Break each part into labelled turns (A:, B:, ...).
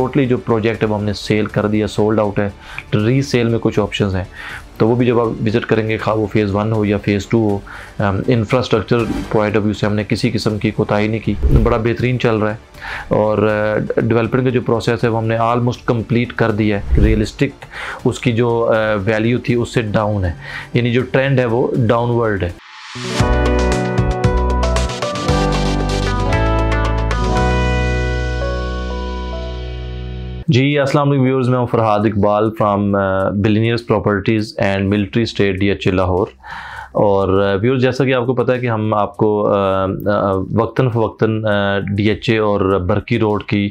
A: totally जो project है वो हमने सेल कर दिया सोल्ड आउट है री तो रीसेल में कुछ ऑप्शंस हैं तो वो भी जब आप विज़िट करेंगे खा वो फेज़ वन हो या फेज़ टू हो इंफ्रास्ट्रक्चर पॉइंट ऑफ व्यू से हमने किसी किस्म की कोताही नहीं की बड़ा बेहतरीन चल रहा है और डेवलपमेंट uh, का जो प्रोसेस है वो हमने ऑलमोस्ट कंप्लीट कर दिया है रियलिस्टिक उसकी जो वैल्यू uh, थी उससे डाउन है यानी जो ट्रेंड है वो डाउनवर्ड है जी अस्सलाम वालेकुम व्यूअर्स मैं हूं Farhad Iqbal from billionaires properties and military state D H Lahore और व्यूर्स जैसा कि आपको पता है कि हम आपको वक्ता फवक्तन डीएचए और बरकी रोड की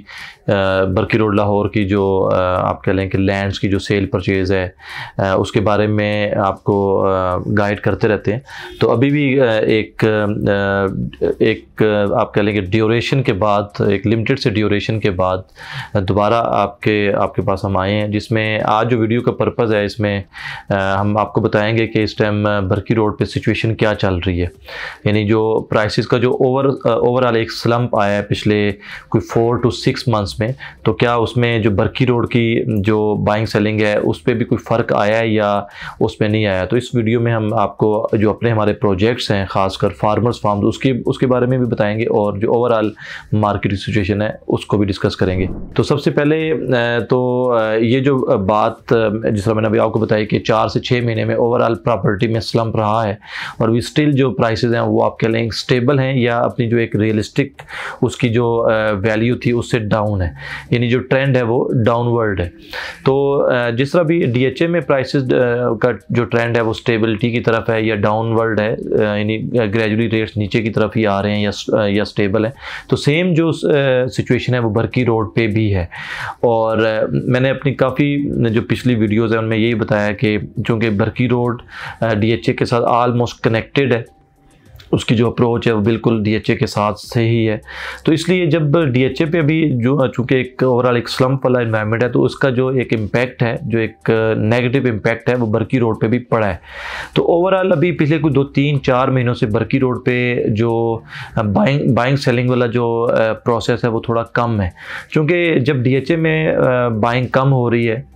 A: बरकी रोड लाहौर की जो आप कह लें कि लैंड्स की जो सेल परचेज़ है उसके बारे में आपको गाइड करते रहते हैं तो अभी भी एक एक आप कह लें कि ड्यूरेशन के बाद एक लिमिटेड से ड्यूरेशन के बाद दोबारा आपके आपके पास हम आए हैं जिसमें आज जो वीडियो का पर्पज़ है इसमें हम आपको बताएँगे कि इस टाइम बरकी रोड रोड पे सिचुएशन क्या चल रही है यानी जो प्राइसेस का जो ओवर ओवरऑल एक स्लंप आया है पिछले कोई फोर टू सिक्स मंथ्स में तो क्या उसमें जो बरकी रोड की जो बाइंग सेलिंग है उस पर भी कोई फ़र्क आया है या उसमें नहीं आया तो इस वीडियो में हम आपको जो अपने हमारे प्रोजेक्ट्स हैं खासकर फार्मर्स फार्म उसकी उसके बारे में भी बताएंगे और जो ओवरऑल मार्केट सिचुएशन है उसको भी डिस्कस करेंगे तो सबसे पहले तो ये जो बात जिस तरह मैंने अभी आपको बताई कि चार से छः महीने में ओवरऑल प्रॉपर्टी में स्लम्प रहा रहा है और वी स्टिल जो प्राइसेज हैं वो आप कह लें स्टेबल हैं या अपनी जो एक रियलिस्टिक उसकी जो वैल्यू थी उससे डाउन है यानी जो ट्रेंड है वो डाउनवर्ड है तो जिस तरह भी डी में प्राइसेस का जो ट्रेंड है वो स्टेबिलिटी की तरफ है या डाउनवर्ड है यानी ग्रेजुअली रेट्स नीचे की तरफ ही आ रहे हैं या या स्टेबल है तो सेम जो सिचुएशन है वो बरकी रोड पे भी है और मैंने अपनी काफ़ी जो पिछली वीडियोज़ हैं उनमें यही बताया कि चूँकि बरकी रोड डी के साथ आलमोस्ट कनेक्टेड है उसकी जो अप्रोच है वो बिल्कुल डीएचए के साथ से ही है तो इसलिए जब डीएचए पे अभी जो चूँकि एक ओवरऑल एक स्लम वाला इन्वायरमेंट है तो उसका जो एक इम्पैक्ट है जो एक नेगेटिव uh, इम्पैक्ट है वो बरकी रोड पे भी पड़ा है तो ओवरऑल अभी पिछले कुछ दो तीन चार महीनों से बरकी रोड पे जो बाइंग बाइंग सेलिंग वाला जो प्रोसेस uh, है वो थोड़ा कम है चूँकि जब डी में बाइंग uh, कम हो रही है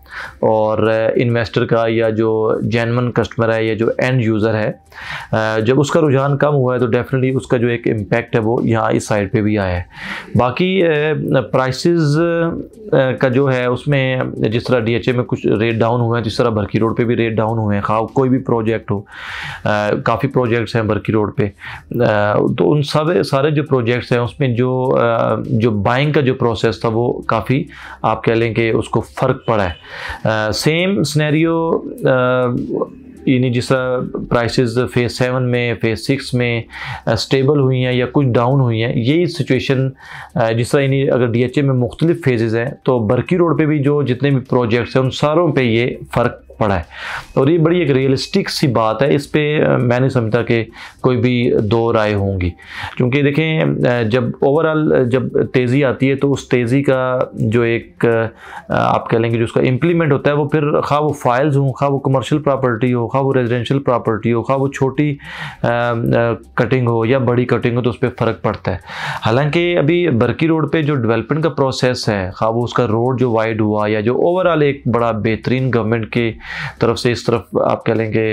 A: और इन्वेस्टर का या जो जैनमन कस्टमर है या जो एंड यूज़र है जब उसका रुझान कम हुआ है तो डेफिनेटली उसका जो एक इम्पैक्ट है वो यहाँ इस साइड पे भी आया है बाकी प्राइसेस का जो है उसमें जिस तरह डीएचए में कुछ रेट डाउन हुए हैं जिस तरह भरकी रोड पे भी रेट डाउन हुए हैं खाओ कोई भी प्रोजेक्ट हो काफ़ी प्रोजेक्ट्स हैं भरकी रोड पे तो उन सब सारे जो प्रोजेक्ट्स हैं उसमें जो जो बाइंग का जो प्रोसेस था वो काफ़ी आप कह लें कि उसको फ़र्क पड़ा है सेम uh, स्नैरियो uh, यानी जिस तरह प्राइसेस फेज़ सेवन में फेज़ सिक्स में स्टेबल uh, हुई हैं या कुछ डाउन हुई हैं यही सिचुएशन जिस तरह यानी अगर डी एच ए में मुख्तलिफ फेजेज़ हैं तो बरकी रोड पे भी जो जितने भी प्रोजेक्ट्स हैं उन सारों पे ये फ़र्क पड़ा है और ये बड़ी एक रियलिस्टिक सी बात है इस पर मैं नहीं समझता कि कोई भी दो राय होंगी क्योंकि देखें जब ओवरऑल जब तेज़ी आती है तो उस तेज़ी का जो एक आप कह लेंगे जो उसका इम्प्लीमेंट होता है वो फिर खा वो फाइल्स हों खा वो कमर्शियल प्रॉपर्टी हो खा वो रेजिडेंशियल प्रॉपर्टी हो खा वो छोटी कटिंग हो या बड़ी कटिंग हो तो उस पर फ़र्क पड़ता है हालांकि अभी बरकी रोड पर जो डिवेलपमेंट का प्रोसेस है खा वो उसका रोड जो वाइड हुआ या जो ओवरऑल एक बड़ा बेहतरीन गवर्नमेंट के तरफ से इस तरफ आप कह लेंगे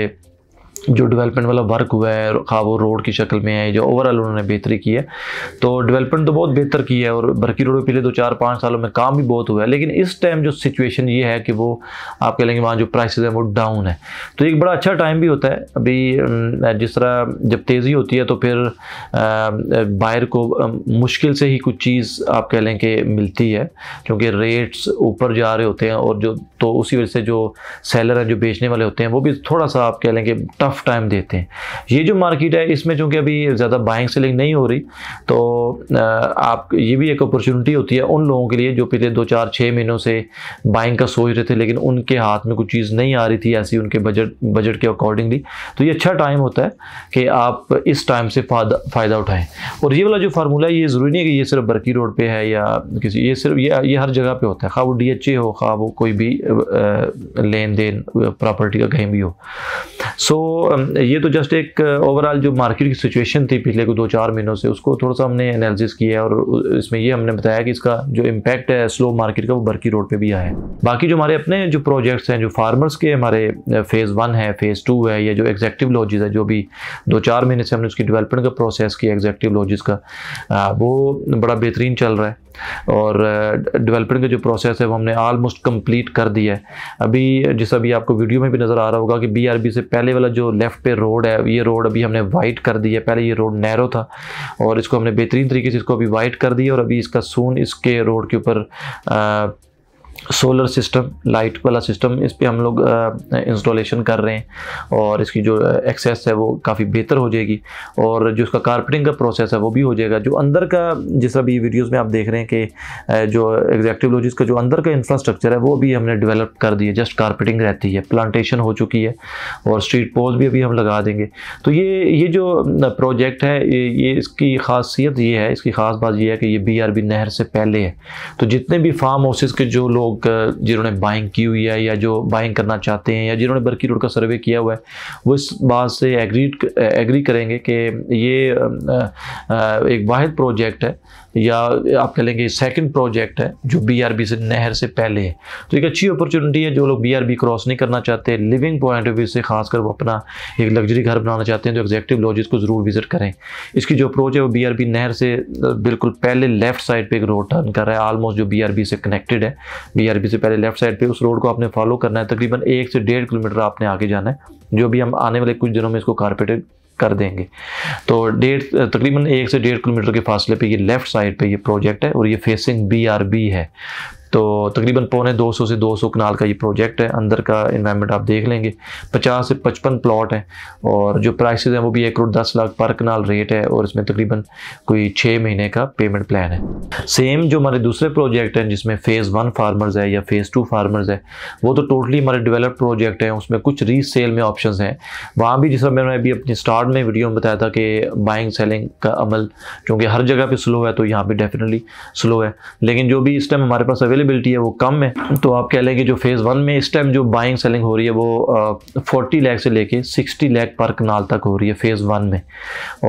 A: जो डेवलपमेंट वाला वर्क हुआ है खा हाँ, वो रोड की शक्ल में है जो ओवरऑल उन्होंने बेहतरी की है तो डेवलपमेंट तो बहुत बेहतर की है और बरकी रोड पिछले दो चार पाँच सालों में काम भी बहुत हुआ है लेकिन इस टाइम जो सिचुएशन ये है कि वो आप कह लेंगे वहाँ जो प्राइस है वो डाउन है तो एक बड़ा अच्छा टाइम भी होता है अभी जिस तरह जब तेज़ी होती है तो फिर बायर को मुश्किल से ही कुछ चीज़ आप कह लें कि मिलती है क्योंकि रेट्स ऊपर जा रहे होते हैं और जो तो उसी वजह से जो सेलर हैं जो बेचने वाले होते हैं वो भी थोड़ा सा आप कह लेंगे टफ टफ टाइम देते हैं ये जो मार्केट है इसमें चूँकि अभी ज़्यादा बाइंग सेलिंग नहीं हो रही तो आप ये भी एक अपॉर्चुनिटी होती है उन लोगों के लिए जो पिछले दो चार छः महीनों से बाइंग का सोच रहे थे लेकिन उनके हाथ में कुछ चीज़ नहीं आ रही थी ऐसी उनके बजट बजट के अकॉर्डिंगली तो ये अच्छा टाइम होता है कि आप इस टाइम से फ़ायदा उठाएं और ये वाला जो फार्मूला है ये ज़रूरी नहीं है कि ये सिर्फ बरकी रोड पर है या किसी ये सिर्फ ये ये हर जगह पर होता है खा वो डी एच ए हो खा वो कोई भी लेन देन प्रॉपर्टी का कहीं भी हो सो so, ये तो जस्ट एक ओवरऑल जो मार्केट की सिचुएशन थी पिछले को दो चार महीनों से उसको थोड़ा सा हमने एनालिसिस किया है और इसमें ये हमने बताया कि इसका जो इम्पैक्ट है स्लो मार्केट का वो बरकी रोड पे भी आया है बाकी जो हमारे अपने जो प्रोजेक्ट्स हैं जो फार्मर्स के हमारे फेज़ वन है फेज़ टू है या जो एग्जैक्टिव लॉजिज है जो भी दो चार महीने से हमने उसकी डिवेलपमेंट का प्रोसेस किया एग्जैक्टिव लॉजिज का वो बड़ा बेहतरीन चल रहा है और डेवलपमेंट का जो प्रोसेस है वो हमने ऑलमोस्ट कंप्लीट कर दिया है अभी जैसा भी आपको वीडियो में भी नज़र आ रहा होगा कि बीआरबी से पहले वाला जो लेफ़्ट पे रोड है ये रोड अभी हमने वाइट कर दी है पहले ये रोड नैरो था और इसको हमने बेहतरीन तरीके से इसको अभी वाइट कर दिया और अभी इसका सून इसके रोड के ऊपर सोलर सिस्टम लाइट वाला सिस्टम इस पर हम लोग इंस्टॉलेशन कर रहे हैं और इसकी जो एक्सेस है वो काफ़ी बेहतर हो जाएगी और जो उसका कारपेटिंग का प्रोसेस है वो भी हो जाएगा जो अंदर का जिस अभी वीडियोस में आप देख रहे हैं कि जो एग्जैक्टिव लॉजिस का जो अंदर का इंफ्रास्ट्रक्चर है वो भी हमने डेवलप कर दिया जस्ट कारपेटिंग रहती है प्लांटेशन हो चुकी है और स्ट्रीट पोल भी अभी हम लगा देंगे तो ये ये जो प्रोजेक्ट है ये इसकी खासियत ये है इसकी ख़ास बात यह है कि ये बी नहर से पहले है तो जितने भी फार्म हाउसेज़ के जो लोग लोग जिन्होंने बाइंग की हुई है या जो बाइंग करना चाहते हैं या जिन्होंने बर्की रोड का सर्वे किया हुआ है वो इस बात से एग्री एग्री करेंगे कि ये एक वाद प्रोजेक्ट है या आप कह लेंगे सेकंड प्रोजेक्ट है जो बीआरबी से नहर से पहले है तो एक अच्छी अपॉर्चुनिटी है जो लोग बीआरबी क्रॉस नहीं करना चाहते लिविंग पॉइंट ऑफ व्यू से खासकर वो अपना एक लग्जरी घर बनाना चाहते हैं तो एग्जेक्टिव लॉजिस को ज़रूर विजिट करें इसकी जो अप्रोच है वो बीआरबी नहर से बिल्कुल पहले लेफ्ट साइड पर एक रोड टर्न कर रहा है आलमोस्ट जो बी से कनेक्टेड है बी से पहले लेफ्ट साइड पे उस रोड को आपने फॉलो करना है तकरीबन एक से डेढ़ किलोमीटर आपने आगे जाना है जो भी हम आने वाले कुछ दिनों में इसको कारपेटेड कर देंगे तो डेढ़ तकरीबन एक से डेढ़ किलोमीटर के फासले पे ये लेफ़्ट साइड पे ये प्रोजेक्ट है और ये फेसिंग बीआरबी है तो तकरीबन पौने 200 से 200 कनाल का ये प्रोजेक्ट है अंदर का इन्वायरमेंट आप देख लेंगे 50 से 55 प्लॉट हैं और जो प्राइस हैं वो भी एक करोड़ दस लाख पर कनाल रेट है और इसमें तकरीबन कोई छः महीने का पेमेंट प्लान है सेम जो हमारे दूसरे प्रोजेक्ट हैं जिसमें फ़ेज़ वन फार्मर्स है या फ़ेज़ टू फार्मर्स है वो तो टोटली हमारे डिवेलप प्रोजेक्ट हैं उसमें कुछ रीसेल में ऑप्शन हैं वहाँ भी जिस मैंने अभी अपनी स्टार्ट में वीडियो में बताया था कि बाइंग सेलिंग का अमल चूँकि हर जगह पर स्लो है तो यहाँ पर डेफिनेटली स्लो है लेकिन जो भी इस टाइम हमारे पास अवेलेबल अवेलेबिलिटी है वो कम है तो आप कह लेंगे जो फेज़ वन में इस टाइम जो बाइंग सेलिंग हो रही है वो फोर्टी लैख से लेके सिक्सटी लैख पर कनाल तक हो रही है फेज़ वन में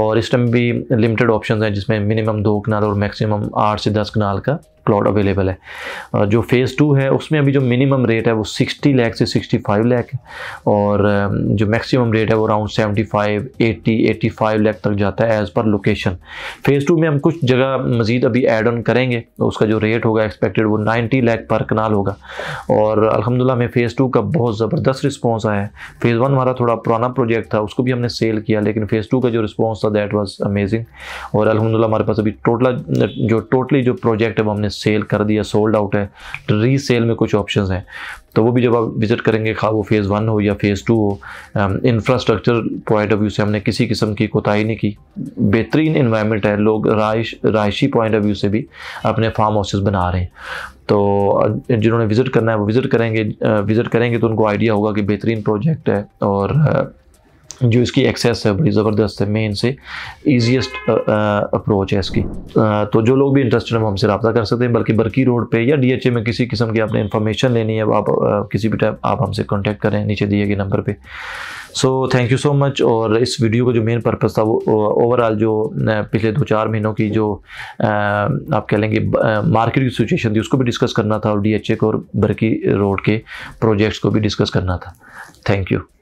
A: और इस टाइम भी लिमिटेड ऑप्शन हैं जिसमें मिनिमम दो कनाल और मैक्सिमम आठ से दस कनाल का प्लॉट अवेलेबल है जो फ़ेज़ टू है उसमें अभी जो मिनिमम रेट है वो 60 लाख से 65 लाख है और um, जो मैक्सिमम रेट है वो अराउंड 75, 80, 85 लाख तक जाता है as per location phase two में हम कुछ जगह मज़ीद अभी एड ऑन करेंगे तो उसका जो रेट होगा एक्सपेक्टेड वो 90 लाख पर कनाल होगा और अलहमदिल्ला में फ़ेज़ टू का बहुत ज़बरदस्त रिस्पॉन्स आया है फ़ेज़ वन हमारा थोड़ा पुराना प्रोजेक्ट था उसको भी हमने सेल किया लेकिन फ़ेज़ टू का जो रिस्पॉन्स था दैट वॉज अमेजिंग और अलहमदिल्ला हमारे पास अभी टोटल जो टोटली जो प्रोजेक्ट है वो हमने सेल कर दिया सोल्ड आउट है रीसेल में कुछ ऑप्शंस हैं तो वो भी जब आप विज़िट करेंगे खा वो फेज़ वन हो या फेज़ टू हो इंफ्रास्ट्रक्चर पॉइंट ऑफ व्यू से हमने किसी किस्म की कोताही नहीं की बेहतरीन इन्वायरमेंट है लोग राइश रायशी पॉइंट ऑफ व्यू से भी अपने फार्म हाउसेस बना रहे हैं तो जिन्होंने विज़िट करना है वो विज़िट करेंगे विज़िट करेंगे तो उनको आइडिया होगा कि बेहतरीन प्रोजेक्ट है और जो इसकी एक्सेस है बड़ी ज़बरदस्त है मेन से ईजिएस्ट अप्रोच है इसकी आ, तो जो लोग भी इंटरेस्टेड हैं वो हमसे रबा कर सकते हैं बल्कि बरकी रोड पे या डीएचए में किसी किस्म की आपने इन्फॉर्मेशन लेनी है आप आ, किसी भी टाइम आप हमसे कॉन्टैक्ट करें नीचे दिए गए नंबर पर so thank you so much और इस वीडियो का जो मेन पर्पज़ था वो ओवरऑल जो पिछले दो चार महीनों की जो आ, आप कह लेंगे मार्केट की सिचुएशन थी उसको भी डिस्कस करना था और डी को और बरकी रोड के प्रोजेक्ट्स को भी डिस्कस करना था थैंक यू